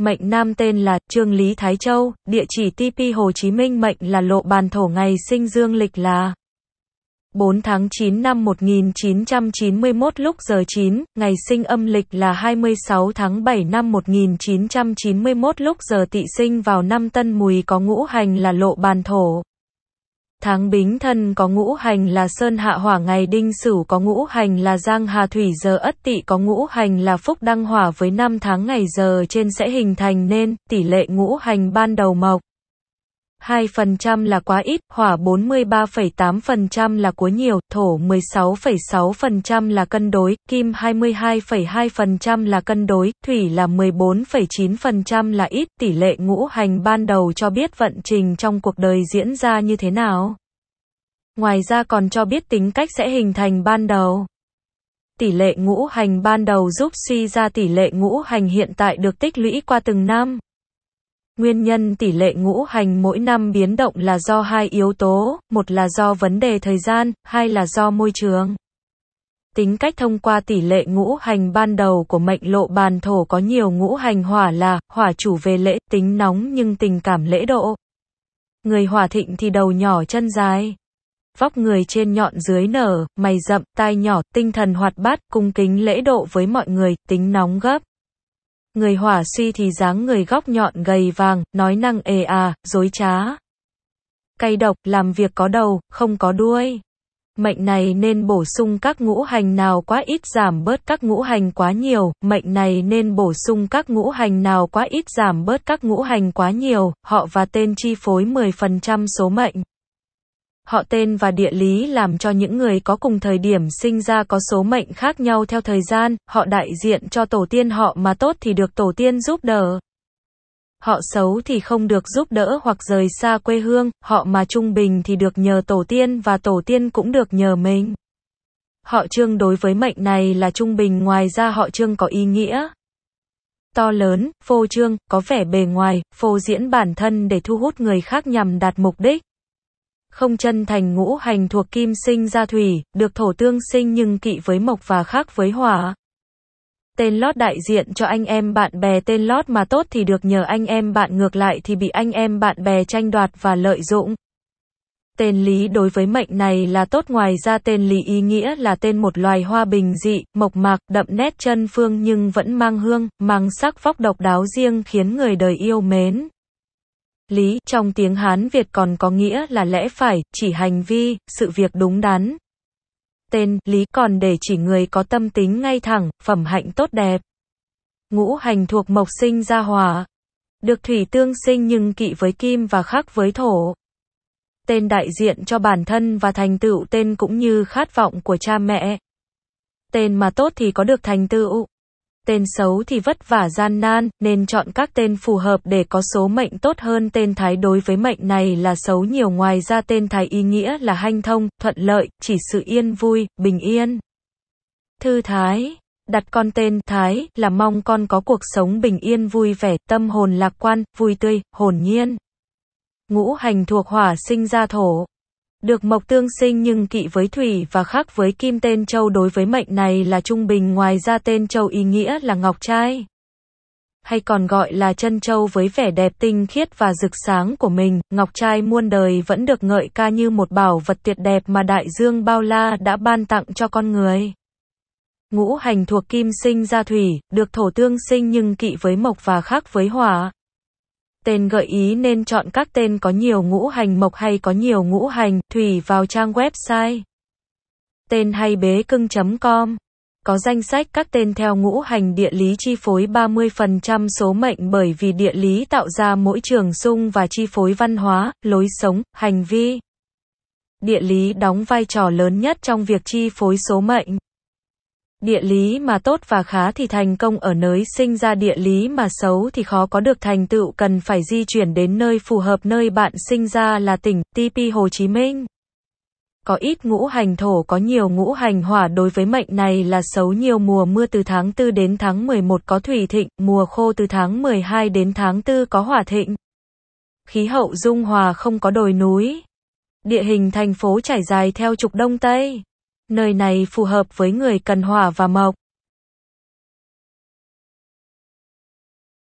Mệnh nam tên là Trương Lý Thái Châu, địa chỉ TP Hồ Chí Minh mệnh là lộ bàn thổ ngày sinh dương lịch là 4 tháng 9 năm 1991 lúc giờ 9, ngày sinh âm lịch là 26 tháng 7 năm 1991 lúc giờ tỵ sinh vào năm tân mùi có ngũ hành là lộ bàn thổ. Tháng Bính Thân có ngũ hành là Sơn Hạ Hỏa ngày Đinh Sửu có ngũ hành là Giang Hà Thủy giờ Ất Tỵ có ngũ hành là Phúc Đăng Hỏa với năm tháng ngày giờ trên sẽ hình thành nên tỷ lệ ngũ hành ban đầu mộc 2% là quá ít, hỏa 43,8% là quá nhiều, thổ 16,6% là cân đối, kim 22,2% là cân đối, thủy là 14,9% là ít. Tỷ lệ ngũ hành ban đầu cho biết vận trình trong cuộc đời diễn ra như thế nào. Ngoài ra còn cho biết tính cách sẽ hình thành ban đầu. Tỷ lệ ngũ hành ban đầu giúp suy ra tỷ lệ ngũ hành hiện tại được tích lũy qua từng năm. Nguyên nhân tỷ lệ ngũ hành mỗi năm biến động là do hai yếu tố, một là do vấn đề thời gian, hai là do môi trường. Tính cách thông qua tỷ lệ ngũ hành ban đầu của mệnh lộ bàn thổ có nhiều ngũ hành hỏa là, hỏa chủ về lễ, tính nóng nhưng tình cảm lễ độ. Người hỏa thịnh thì đầu nhỏ chân dài. Vóc người trên nhọn dưới nở, mày rậm, tai nhỏ, tinh thần hoạt bát, cung kính lễ độ với mọi người, tính nóng gấp người hỏa suy thì dáng người góc nhọn gầy vàng, nói năng ê à, dối trá. Cay độc, làm việc có đầu, không có đuôi. Mệnh này nên bổ sung các ngũ hành nào quá ít giảm bớt các ngũ hành quá nhiều, mệnh này nên bổ sung các ngũ hành nào quá ít giảm bớt các ngũ hành quá nhiều, họ và tên chi phối 10% số mệnh họ tên và địa lý làm cho những người có cùng thời điểm sinh ra có số mệnh khác nhau theo thời gian, họ đại diện cho tổ tiên họ mà tốt thì được tổ tiên giúp đỡ. Họ xấu thì không được giúp đỡ hoặc rời xa quê hương, họ mà trung bình thì được nhờ tổ tiên và tổ tiên cũng được nhờ mình. Họ trương đối với mệnh này là trung bình ngoài ra họ trương có ý nghĩa to lớn, phô trương, có vẻ bề ngoài, phô diễn bản thân để thu hút người khác nhằm đạt mục đích không chân thành ngũ hành thuộc kim sinh ra thủy, được thổ tương sinh nhưng kỵ với mộc và khác với hỏa. Tên lót đại diện cho anh em bạn bè tên lót mà tốt thì được nhờ anh em bạn ngược lại thì bị anh em bạn bè tranh đoạt và lợi dụng. Tên lý đối với mệnh này là tốt ngoài ra tên lý ý nghĩa là tên một loài hoa bình dị, mộc mạc, đậm nét chân phương nhưng vẫn mang hương, mang sắc vóc độc đáo riêng khiến người đời yêu mến. Lý trong tiếng Hán Việt còn có nghĩa là lẽ phải, chỉ hành vi, sự việc đúng đắn. Tên Lý còn để chỉ người có tâm tính ngay thẳng, phẩm hạnh tốt đẹp. Ngũ hành thuộc mộc sinh ra hỏa. Được thủy tương sinh nhưng kỵ với kim và khác với thổ. Tên đại diện cho bản thân và thành tựu tên cũng như khát vọng của cha mẹ. Tên mà tốt thì có được thành tựu. Tên xấu thì vất vả gian nan, nên chọn các tên phù hợp để có số mệnh tốt hơn tên thái đối với mệnh này là xấu nhiều ngoài ra tên thái ý nghĩa là hanh thông, thuận lợi, chỉ sự yên vui, bình yên. Thư thái Đặt con tên Thái là mong con có cuộc sống bình yên vui vẻ, tâm hồn lạc quan, vui tươi, hồn nhiên. Ngũ hành thuộc hỏa sinh ra thổ. Được mộc tương sinh nhưng kỵ với thủy và khác với kim tên châu đối với mệnh này là trung bình ngoài ra tên châu ý nghĩa là ngọc trai. Hay còn gọi là chân châu với vẻ đẹp tinh khiết và rực sáng của mình, ngọc trai muôn đời vẫn được ngợi ca như một bảo vật tuyệt đẹp mà đại dương bao la đã ban tặng cho con người. Ngũ hành thuộc kim sinh ra thủy, được thổ tương sinh nhưng kỵ với mộc và khác với hỏa, Tên gợi ý nên chọn các tên có nhiều ngũ hành mộc hay có nhiều ngũ hành thủy vào trang website. Tên hay bế cưng.com có danh sách các tên theo ngũ hành địa lý chi phối 30% số mệnh bởi vì địa lý tạo ra mỗi trường sung và chi phối văn hóa, lối sống, hành vi. Địa lý đóng vai trò lớn nhất trong việc chi phối số mệnh. Địa lý mà tốt và khá thì thành công ở nơi sinh ra địa lý mà xấu thì khó có được thành tựu cần phải di chuyển đến nơi phù hợp nơi bạn sinh ra là tỉnh TP Hồ Chí Minh. Có ít ngũ hành thổ có nhiều ngũ hành hỏa đối với mệnh này là xấu nhiều mùa mưa từ tháng 4 đến tháng 11 có thủy thịnh, mùa khô từ tháng 12 đến tháng 4 có hỏa thịnh. Khí hậu dung hòa không có đồi núi. Địa hình thành phố trải dài theo trục đông tây Nơi này phù hợp với người cần hỏa và mộc.